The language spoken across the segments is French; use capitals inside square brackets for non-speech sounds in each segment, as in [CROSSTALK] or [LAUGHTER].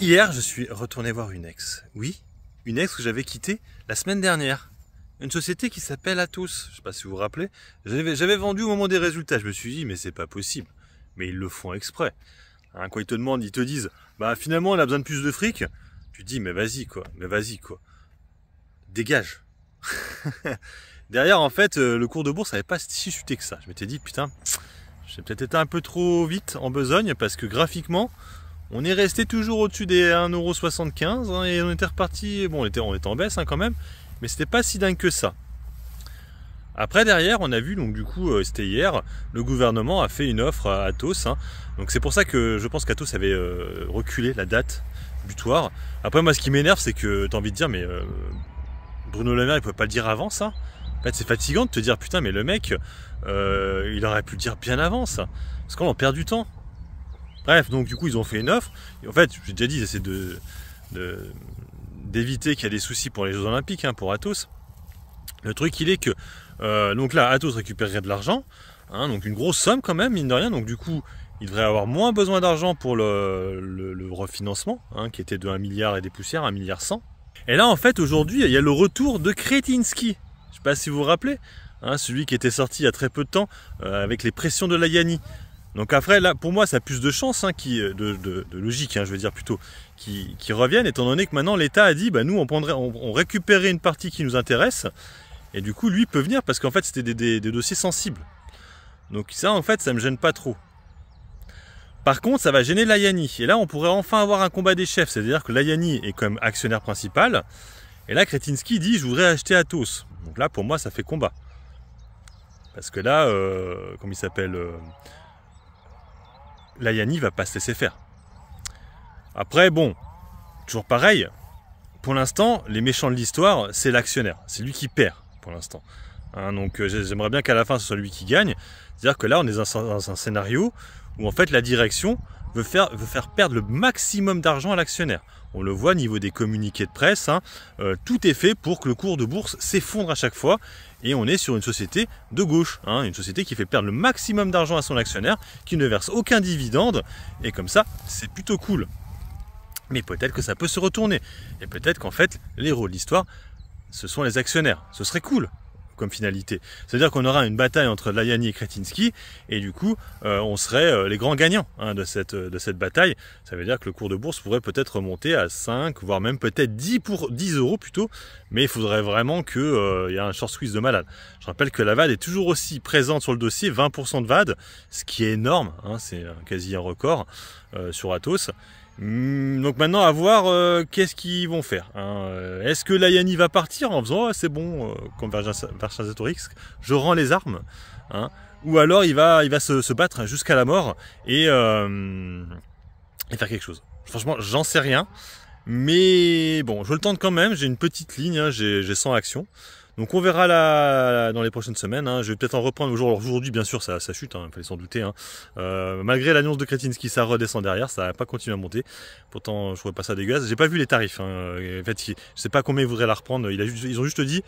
Hier, je suis retourné voir une ex. Oui, une ex que j'avais quittée la semaine dernière. Une société qui s'appelle Atos. Je ne sais pas si vous vous rappelez. J'avais vendu au moment des résultats. Je me suis dit, mais c'est pas possible. Mais ils le font exprès. Hein, quand ils te demandent, ils te disent, bah finalement, elle a besoin de plus de fric. Tu dis, mais vas-y quoi, mais vas-y quoi. Dégage. [LAUGHS] Derrière, en fait, euh, le cours de bourse n'avait pas si chuté que ça. Je m'étais dit, putain, j'ai peut-être été un peu trop vite en besogne parce que graphiquement, on est resté toujours au-dessus des 1,75€ hein, et on était reparti. Bon, on était, en baisse hein, quand même, mais c'était pas si dingue que ça. Après, derrière, on a vu, donc du coup, euh, c'était hier, le gouvernement a fait une offre à Athos. Hein. donc c'est pour ça que je pense qu'Atos avait euh, reculé la date butoir. Après, moi, ce qui m'énerve, c'est que t'as envie de dire, mais euh, Bruno Le Maire, il peut pas le dire avant ça. En fait, c'est fatigant de te dire, putain, mais le mec, il aurait pu le dire bien avant ça. Parce qu'on en perd du temps. Bref, donc du coup, ils ont fait une offre. en fait, j'ai déjà dit, c'est de, d'éviter qu'il y ait des soucis pour les Jeux Olympiques, hein, pour Atos. Le truc, il est que, euh, donc là, Atos récupérerait de l'argent, hein, donc une grosse somme quand même, mine de rien. Donc du coup, il devrait avoir moins besoin d'argent pour le, refinancement, hein, qui était de 1 milliard et des poussières, 1 milliard 100. Et là, en fait, aujourd'hui, il y a le retour de Kretinsky. Je ne sais pas si vous vous rappelez, celui qui était sorti il y a très peu de temps euh, avec les pressions de la Yanni. Donc après, là, pour moi, ça a plus de chance, hein, euh, de, logique, hein, je veux dire plutôt, qui, reviennent, étant donné que maintenant l'État a dit, bah, nous, on, prendrait, on, récupérait une partie qui nous intéresse, et du coup, lui peut venir, parce qu'en fait, c'était des, dossiers sensibles. Donc ça, en fait, ça ne me gêne pas trop. Par contre, ça va gêner l'Ayani. Et là, on pourrait enfin avoir un combat des chefs, c'est-à-dire que l'Ayani est comme actionnaire principal, et là, Kretinsky dit, je voudrais acheter Atos. Donc là, pour moi, ça fait combat. Parce que là, euh, comme il s'appelle... Euh, la va pas se laisser faire. Après, bon, toujours pareil, pour l'instant, les méchants de l'histoire, c'est l'actionnaire. C'est lui qui perd, pour l'instant. Hein, donc euh, j'aimerais bien qu'à la fin, ce soit lui qui gagne. C'est-à-dire que là, on est dans un, scénario où en fait la direction veut faire, perdre le maximum d'argent à l'actionnaire. On le voit au niveau des communiqués de presse, hein. euh, tout est fait pour que le cours de bourse s'effondre à chaque fois. Et on est sur une société de gauche, hein, une société qui fait perdre le maximum d'argent à son actionnaire, qui ne verse aucun dividende. Et comme ça, c'est plutôt cool. Mais peut-être que ça peut se retourner. Et peut-être qu'en fait, les l'héros de l'histoire, ce sont les actionnaires. Ce serait cool finalité. C'est-à-dire qu'on aura une bataille entre Layani et Kretinsky, et du coup, euh, on serait euh, les grands gagnants hein, de, cette, euh, de cette bataille. Ça veut dire que le cours de bourse pourrait peut-être remonter à 5, voire même peut-être 10, pour, 10 euros plutôt, mais il faudrait vraiment qu'il y ait un short squeeze de malade. Je rappelle que la VAD est toujours aussi présente sur le dossier, 20% de VAD, ce qui est énorme, hein, c'est quasi un record sur Atos. Hmm, donc maintenant, à voir euh, qu'est-ce qu'ils vont faire. Hein, euh, est-ce que Layani va partir en faisant ah, c'est bon, euh, je rends les armes hein, Ou alors il va, il va se, battre jusqu'à la mort et, faire quelque chose. Franchement, j'en sais rien. Mais bon, je le tente quand même. J'ai une petite ligne, hein, j'ai 100 actions. Donc on verra dans les prochaines semaines. Hein. Je vais peut-être en reprendre aujourd'hui, bien sûr, ça, chute, hein. il fallait s'en douter. Hein. Euh, malgré l'annonce de Kratinsky, ça redescend derrière, ça va pas continuer à monter. Pourtant, je trouvais pas ça dégueulasse. J'ai pas vu les tarifs. En fait, je sais pas combien ils voudraient la reprendre. ils ont juste dit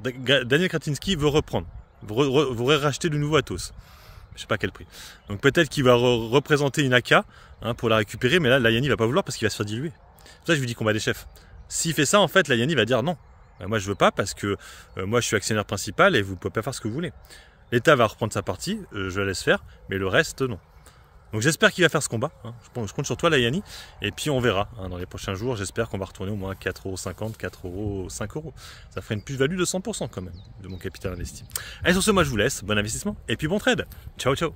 Daniel Kratinsky veut reprendre, voudrait racheter de nouveau Atos. Je sais pas quel prix. Donc peut-être qu'il va représenter une AK pour la récupérer, mais là, la Yanni va pas vouloir parce qu'il va se faire diluer. ça je lui dis qu'on va des chefs. S'il fait ça, en fait, la Yanni va dire non. Euh, moi, je veux pas parce que euh, moi, je suis actionnaire principal et vous pouvez pas faire ce que vous voulez. L'État va reprendre sa partie, euh, je la laisse faire, mais le reste, non. Donc j'espère qu'il va faire ce combat. Hein. Je, compte sur toi, Layani, Et puis on verra hein, dans les prochains jours. J'espère qu'on va retourner au moins euros, 5 euros. Ça ferait une plus-value de 100% quand même de mon capital investi. Allez, sur ce, moi, je vous laisse. Bon investissement et puis bon trade. Ciao, ciao.